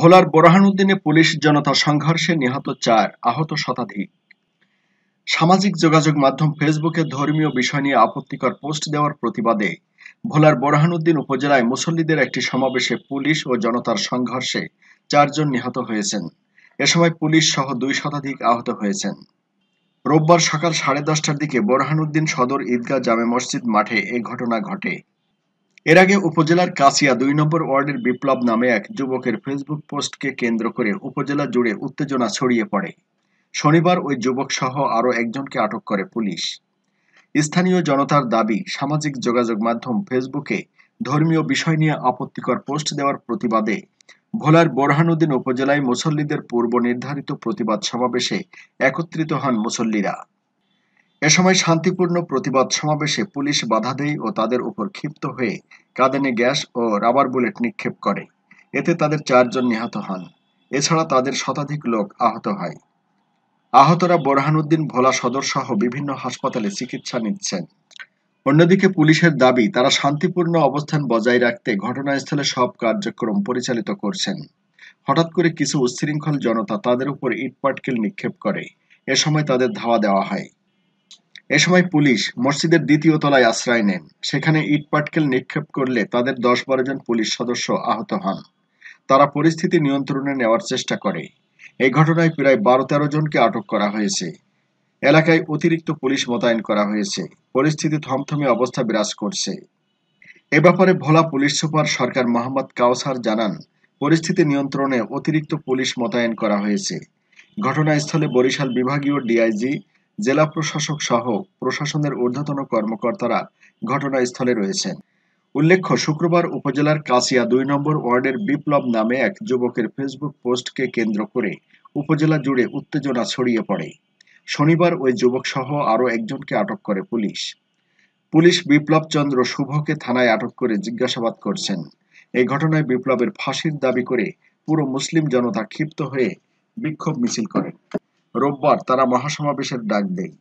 ভোলার বোরহানুদ্দিনে পুলিশ জনতা সংঘর্ষে নিহত চার আহত শতাধিক সামাজিক যোগাযোগ মাধ্যম ফেসবুকে ধর্মীয় বিষয় নিয়ে আপত্তিকর পোস্ট দেওয়ার প্রতিবাদে ভোলার বোরহানুদ্দিন উপজেলায় মুসল্লিদের একটি সমাবেশে পুলিশ ও জনতার সংঘর্ষে চারজন নিহত হয়েছেন এ সময় পুলিশ সহ দুই শতাধিক আহত হয়েছেন রোববার সকাল সাড়ে দশটার দিকে বোরহানুদ্দিন সদর ঈদগাহ জামে মসজিদ মাঠে এ ঘটনা ঘটে এর আগে উপজেলার কাসিয়া দুই নম্বর ওয়ার্ডের বিপ্লব নামে এক যুবকের ফেসবুক পোস্টকে কেন্দ্র করে উপজেলা জুড়ে উত্তেজনা ছড়িয়ে পড়ে শনিবার ওই যুবক সহ আরও একজনকে আটক করে পুলিশ স্থানীয় জনতার দাবি সামাজিক যোগাযোগ মাধ্যম ফেসবুকে ধর্মীয় বিষয় নিয়ে আপত্তিকর পোস্ট দেওয়ার প্রতিবাদে ভোলার বোরহানুদ্দিন উপজেলায় মুসল্লিদের পূর্ব নির্ধারিত প্রতিবাদ সমাবেশে একত্রিত হন মুসল্লিরা এ সময় শান্তিপূর্ণ প্রতিবাদ সমাবেশে পুলিশ বাধা দেয় ও তাদের উপর ক্ষিপ্ত হয়ে কাঁদানে গ্যাস ও রাবার বুলেট নিক্ষেপ করে এতে তাদের চারজন নিহত হন এছাড়া তাদের শতাধিক লোক আহত হয় আহতরা বোরহানুদ্দিন ভোলা সদর সহ বিভিন্ন হাসপাতালে চিকিৎসা নিচ্ছেন অন্যদিকে পুলিশের দাবি তারা শান্তিপূর্ণ অবস্থান বজায় রাখতে ঘটনাস্থলে সব কার্যক্রম পরিচালিত করছেন হঠাৎ করে কিছু উচ্ছৃঙ্খল জনতা তাদের উপর ইটপাটকেল নিক্ষেপ করে এ সময় তাদের ধাওয়া দেওয়া হয় এ সময় পুলিশ মসজিদের দ্বিতীয় তলায় আশ্রয় নেন সেখানে ইটপাটকেল নিক্ষেপ করলে তাদের দশ বারো জন পুলিশ সদস্য আহত হন তারা পরিস্থিতি নিয়ন্ত্রণে নেওয়ার চেষ্টা করে এই ঘটনায় প্রায় বারো তেরো জনকে আটক করা হয়েছে এলাকায় অতিরিক্ত পুলিশ মোতায়েন করা হয়েছে পরিস্থিতি থমথমে অবস্থা বিরাজ করছে এ ব্যাপারে ভোলা পুলিশ সুপার সরকার মোহাম্মদ কাউসার জানান পরিস্থিতি নিয়ন্ত্রণে অতিরিক্ত পুলিশ মোতায়েন করা হয়েছে ঘটনাস্থলে বরিশাল বিভাগীয় ডিআইজি জেলা প্রশাসক সহ প্রশাসনের ঊর্ধ্বতন কর্মকর্তারা ঘটনাস্থলে রয়েছেন উল্লেখ্য শুক্রবার উপজেলার কাসিয়া দুই নম্বর ওয়ার্ডের বিপ্লব নামে এক যুবকের ফেসবুক পোস্টকে কেন্দ্র করে উপজেলা জুড়ে উত্তেজনা ছড়িয়ে পড়ে শনিবার ওই যুবক সহ আরও একজনকে আটক করে পুলিশ পুলিশ বিপ্লব চন্দ্র শুভকে থানায় আটক করে জিজ্ঞাসাবাদ করছেন এই ঘটনায় বিপ্লবের ফাঁসির দাবি করে পুরো মুসলিম জনতা ক্ষিপ্ত হয়ে বিক্ষোভ মিছিল করেন রোববার তারা মহাসমাবেশের ডাক দেয়